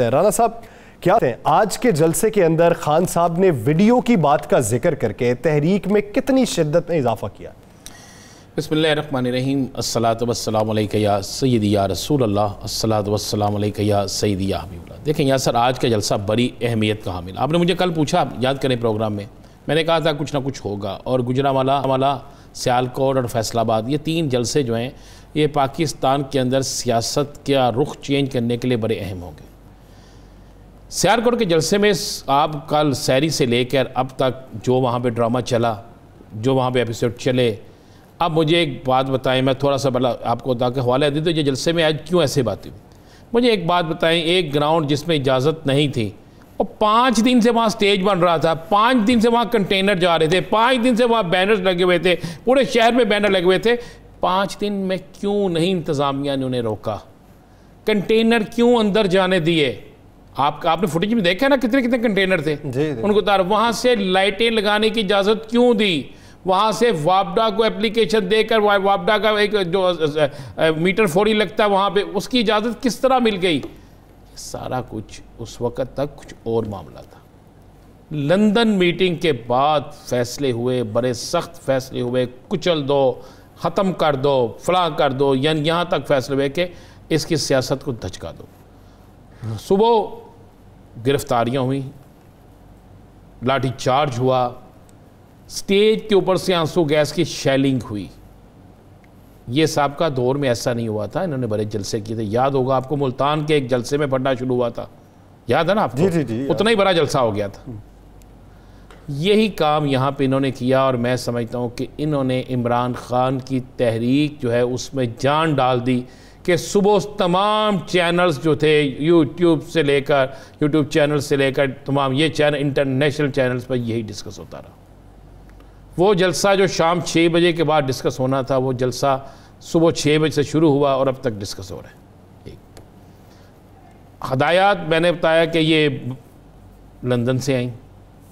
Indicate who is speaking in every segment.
Speaker 1: राना साहब क्या है आज के जलसे के अंदर खान साहब ने वीडियो की बात का जिक्र करके तहरीक में कितनी शिद्दत में इजाफा किया बसमीम असलातवसलामया सैद या रसूल अल्लाह सैद या देखें यहाँ सर आज का जलसा बड़ी अहमियत का हामिल आपने मुझे कल पूछा याद करें प्रोग्राम में मैंने कहा था कुछ ना कुछ होगा और गुजरा वाला वाला सियालकोट और फैसलाबाद ये तीन जलसे जो हैं ये पाकिस्तान के अंदर सियासत का रुख चेंज करने के लिए बड़े अहम होंगे सियारकोट के जलसे में आप कल सैरी से लेकर अब तक जो वहाँ पे ड्रामा चला जो वहाँ पे एपिसोड चले अब मुझे एक बात बताएं मैं थोड़ा सा भला आपको ताकि हवाला दे दूँ ये जलसे में आज क्यों ऐसे बातें मुझे एक बात बताएं एक ग्राउंड जिसमें इजाज़त नहीं थी और पाँच दिन से वहाँ स्टेज बन रहा था पाँच दिन से वहाँ कंटेनर जा रहे थे पाँच दिन से वहाँ बैनर्स लगे हुए थे पूरे शहर में बैनर लगे हुए थे पाँच दिन में क्यों नहीं इंतज़ामिया ने उन्हें रोका कंटेनर क्यों अंदर जाने दिए आप आपने फुटेज में देखा ना कितने कितने कंटेनर थे उनको उतार वहां से लाइटें लगाने की इजाजत क्यों दी वहां से वापडा को एप्लीकेशन देकर वापडा का एक जो मीटर फोरी लगता है वहां पे उसकी इजाज़त किस तरह मिल गई सारा कुछ उस वक़्त तक कुछ और मामला था लंदन मीटिंग के बाद फैसले हुए बड़े सख्त फैसले हुए कुचल दो ख़त्म कर दो फला कर दो यानी यहाँ तक फैसले हुए कि इसकी सियासत को धचका दो सुबह गिरफ्तारियां हुई लाठीचार्ज हुआ स्टेज के ऊपर से आंसू गैस की शैलिंग हुई ये सबका दौर में ऐसा नहीं हुआ था इन्होंने बड़े जलसे किए थे याद होगा आपको मुल्तान के एक जलसे में पढ़ना शुरू हुआ था याद है ना आपको जी जी जी उतना ही बड़ा जलसा हो गया था हम्म। यही काम यहाँ पे इन्होंने किया और मैं समझता हूँ कि इन्होंने इमरान ख़ान की तहरीक जो है उसमें जान डाल दी कि सुबह तमाम चैनल्स जो थे यूट्यूब से लेकर यूट्यूब चैनल से लेकर तमाम ये चैनल इंटरनेशनल चैनल्स पर यही डिस्कस होता रहा वो जलसा जो शाम छः बजे के बाद डिस्कस होना था वो जलसा सुबह छः बजे से शुरू हुआ और अब तक डिस्कस हो रहा है हदायत मैंने बताया कि ये लंदन से आई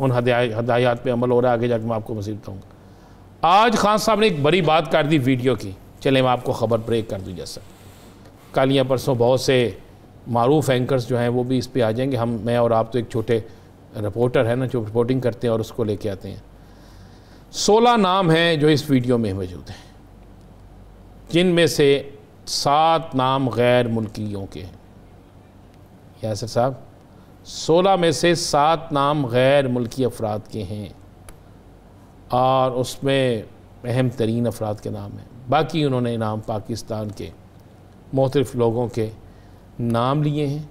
Speaker 1: उन हदायत हदायत अमल हो रहा है आगे जाकर मैं आपको मजीद बताऊँगा आज खान साहब ने एक बड़ी बात कर दी वीडियो की चले मैं आपको ख़बर ब्रेक कर दूँ जैसा कल या परसों बहुत से मरूफ एंकर्स जो हैं वो भी इस पर आ जाएंगे हम मैं और आप तो एक छोटे रिपोर्टर हैं ना जो रिपोर्टिंग करते हैं और उसको लेके आते हैं सोलह नाम हैं जो इस वीडियो में मौजूद हैं जिनमें से सात नाम गैर मुल्कियों के हैं यासर साहब सोलह में से सात नाम गैर मुल्की अफराद के हैं और उसमें अहम तरीन अफराद के नाम हैं बाकी उन्होंने नाम पाकिस्तान के मुख्तलिफ़ लोगों के नाम लिए हैं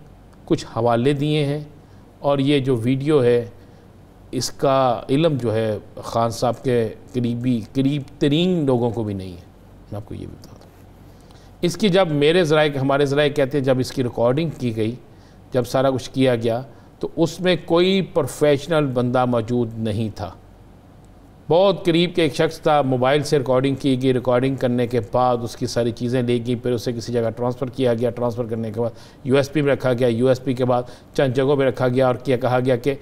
Speaker 1: कुछ हवाले दिए हैं और ये जो वीडियो है इसका इलम जो है ख़ान साहब के करीबी करीब तरीन लोगों को भी नहीं है मैं आपको ये भी बता दूँ इसकी जब मेरे ज़राए हमारे ज़राए कहते हैं जब इसकी रिकॉर्डिंग की गई जब सारा कुछ किया गया तो उसमें कोई प्रोफेशनल बंदा मौजूद नहीं था बहुत करीब के एक शख्स था मोबाइल से रिकॉर्डिंग की गई रिकॉर्डिंग करने के बाद उसकी सारी चीज़ें ले गई फिर उसे किसी जगह ट्रांसफ़र किया गया ट्रांसफ़र करने के बाद यूएसपी में रखा गया यूएसपी के बाद चंद जगहों पर रखा गया और क्या कहा गया कि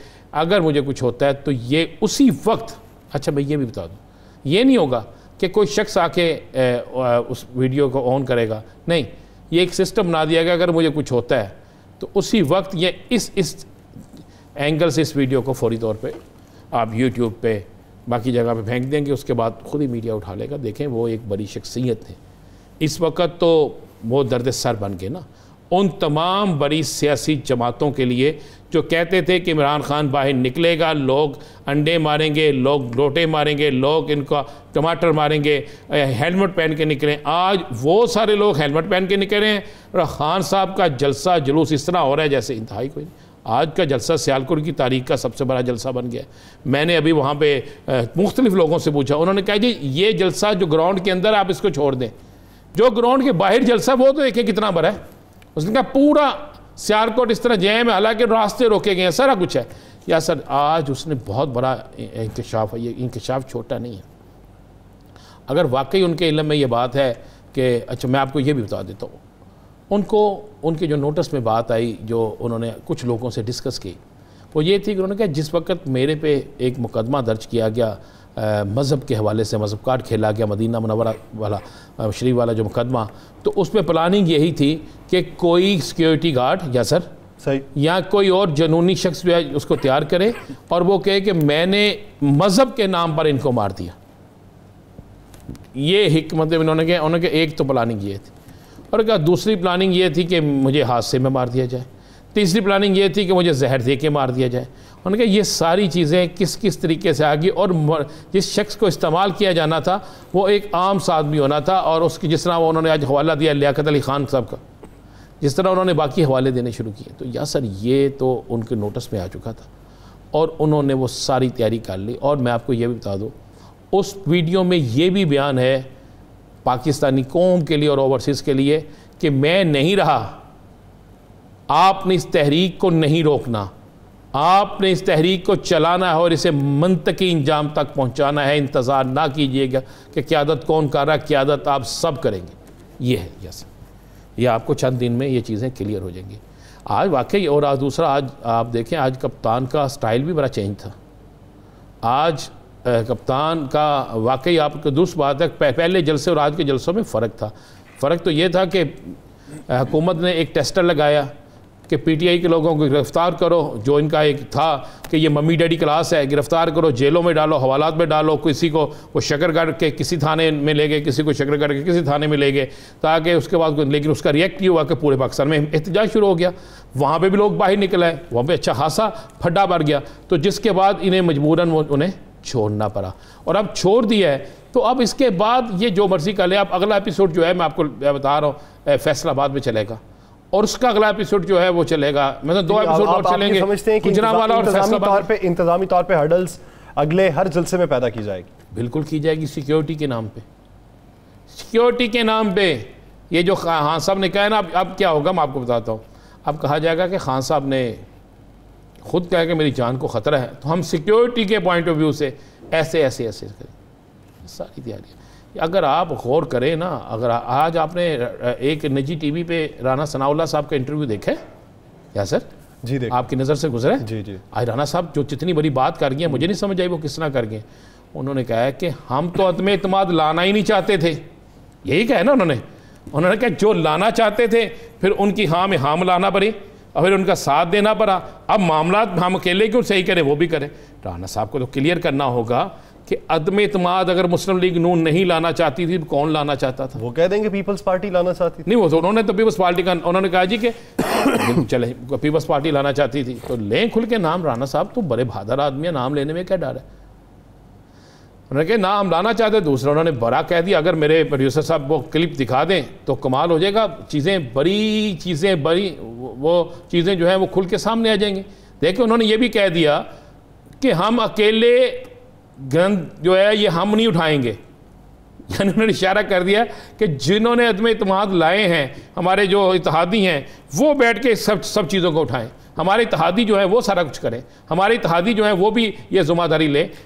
Speaker 1: अगर मुझे कुछ होता है तो ये उसी वक्त अच्छा मैं ये भी बता दूँ ये नहीं होगा कि कोई शख्स आके उस वीडियो को ऑन करेगा नहीं ये एक सिस्टम बना दिया गया अगर मुझे कुछ होता है तो उसी वक्त ये इस इस एंगल से इस वीडियो को फौरी तौर पे आप यूट्यूब पे बाकी जगह पे फेंक देंगे उसके बाद खुद ही मीडिया उठा लेगा देखें वो एक बड़ी शख्सियत है इस वक्त तो वो दर्द सर बन गए ना उन तमाम बड़ी सियासी जमातों के लिए जो कहते थे कि इमरान खान बाहर निकलेगा लोग अंडे मारेंगे लोग डोटे मारेंगे लोग इनका टमाटर मारेंगे हेलमेट पहन के निकलें आज वो सारे लोग हेलमेट पहन के निकले हैं और खान साहब का जलसा जुलूस इस तरह हो रहा है जैसे इंतहाई कोई नहीं आज का जलसा सियालकोट की तारीख का सबसे बड़ा जलसा बन गया मैंने अभी वहाँ पर मुख्तलिफ लोगों से पूछा उन्होंने कहा जी ये जलसा जो ग्राउंड के अंदर आप इसको छोड़ दें जो ग्राउंड के बाहर जलसा वो तो देखें कितना बड़ा है उसने कहा पूरा सियालकोट इस तरह जैम है हालांकि रास्ते रोके गए हैं सारा कुछ है या सर आज उसने बहुत बड़ा इंकशाफ है ये इंकशाफ छोटा नहीं है अगर वाकई उनके इलम में ये बात है कि अच्छा मैं आपको ये भी बता देता हूँ उनको उनके जो नोटिस में बात आई जो उन्होंने कुछ लोगों से डिस्कस की वो ये थी कि उन्होंने कहा जिस वक्त मेरे पे एक मुकदमा दर्ज किया गया मज़हब के हवाले से मज़हब कार्ड खेला गया मदीना मनवरा वाला शरीफ वाला जो मुकदमा तो उसमें प्लानिंग यही थी कि कोई सिक्योरिटी गार्ड या सर सही या कोई और जनूनी शख्स जो है उसको तैयार करे और वो कहे कि मैंने मज़हब के नाम पर इनको मार दिया ये हमत मतलब इन्होंने कहा उन्होंने कहा एक तो प्लानिंग ये थी और क्या दूसरी प्लानिंग ये थी कि मुझे हादसे में मार दिया जाए तीसरी प्लानिंग ये थी कि मुझे जहर दे के मार दिया जाए उन्होंने कहा ये सारी चीज़ें किस किस तरीके से आ गई और जिस शख्स को इस्तेमाल किया जाना था वो एक आम सा आदमी होना था और उसकी जिस तरह उन्होंने आज हवाला दिया लियाकत अली ख़ान साहब का जिस तरह उन्होंने बाकी हवाले देने शुरू किए तो या सर ये तो उनके नोटिस में आ चुका था और उन्होंने वो सारी तैयारी कर ली और मैं आपको ये भी बता दूँ उस वीडियो में ये भी बयान है पाकिस्तानी कौम के लिए और ओवरसीज़ के लिए कि मैं नहीं रहा आपने इस तहरीक को नहीं रोकना आपने इस तहरीक को चलाना है और इसे मनतकी इंजाम तक पहुंचाना है इंतज़ार ना कीजिएगा कि क्यादत कौन कर रहा है क्यादत आप सब करेंगे ये है यस ये आपको चंद दिन में ये चीज़ें क्लियर हो जाएंगी आज वाकई और आज दूसरा आज आप देखें आज कप्तान का स्टाइल भी बड़ा चेंज था आज कप्तान का वाकई आपके दुरुस्त बात है पहले जलसे और आज के जलसों में फ़र्क था फ़र्क तो ये था कि हुकूमत ने एक टेस्टर लगाया कि पीटीआई के लोगों को गिरफ़्तार करो जो इनका एक था कि ये मम्मी डैडी क्लास है गिरफ़्तार करो जेलों में डालो हवालात में डालो किसी को वो शक्कर के किसी थाने में ले गए किसी को शक्कर के किसी थाने में ले गए ताकि उसके बाद लेकिन उसका रिएक्ट ये हुआ कि पूरे पाकिस्तान में एहतजाज शुरू हो गया वहाँ पर भी लोग बाहर निकल आए वहाँ पर अच्छा खासा फड्डा भर गया तो जिसके बाद इन्हें मजबूरन उन्हें छोड़ना पड़ा और अब छोड़ दिया है तो अब इसके बाद ये जो मर्जी कर ले आप अगला एपिसोड जो है मैं आपको बता रहा हूँ फैसलाबाद में चलेगा और उसका अगला एपिसोड जो है वो चलेगा मतलब दो एपिसोड और चलेंगे इंतजामी तौर पर हर्डल्स अगले हर जलसे में पैदा की जाएगी बिल्कुल की जाएगी सिक्योरिटी के नाम पर सिक्योरिटी के नाम पर ये जो खान साहब ने कहा ना अब क्या होगा मैं आपको बताता हूँ अब कहा जाएगा कि खान साहब ने खुद कह के मेरी जान को ख़तरा है तो हम सिक्योरिटी के पॉइंट ऑफ व्यू से ऐसे ऐसे ऐसे करें सारी तैयारी अगर आप गौर करें ना अगर आज आपने एक निजी टीवी पे राना सनाउल्ला साहब का इंटरव्यू देखा है सर जी देखे आपकी नज़र से गुजरे जी जी आज राना साहब जो जितनी बड़ी बात कर गए मुझे नहीं समझ आई वो किस ना कर गए उन्होंने कहा है कि हम तो अदम अतमाद लाना ही नहीं चाहते थे यही कहा ना उन्होंने उन्होंने कहा जो लाना चाहते थे फिर उनकी हाँ में हाँ मिलाना पड़ी और फिर उनका साथ देना पड़ा अब मामला हम अकेले क्यों सही करें वो भी करें राना साहब को तो क्लियर करना होगा कि अदम इतमाद अगर मुस्लिम लीग नून नहीं लाना चाहती थी तो कौन लाना चाहता था वो कह देंगे पीपल्स पार्टी लाना चाहती थी नहीं वो तो उन्होंने तो पीपल्स पार्टी का उन्होंने कहा जी कि चले पीपल्स पार्टी लाना चाहती थी तो लें खुल के नाम राना साहब तो बड़े बहादुर आदमी है नाम लेने में क्या डर है उन्होंने कहा ना हम लाना चाहते दूसरा उन्होंने बड़ा कह दिया अगर मेरे प्रोड्यूसर साहब वो क्लिप दिखा दें तो कमाल हो जाएगा चीज़ें बड़ी चीज़ें बड़ी वो चीज़ें जो हैं वो खुल के सामने आ जाएंगी देखिए उन्होंने ये भी कह दिया कि हम अकेले गंद जो है ये हम नहीं उठाएंगे यानी उन्होंने इशारा कर दिया कि जिन्होंने अदम इतमाद लाए हैं हमारे जो इतिहादी हैं वो बैठ के सब सब चीज़ों को उठाएं हमारे इतिहादी जो है वो सारा कुछ करें हमारे इतिहादी जो है वो भी ये जुम्मेदारी लें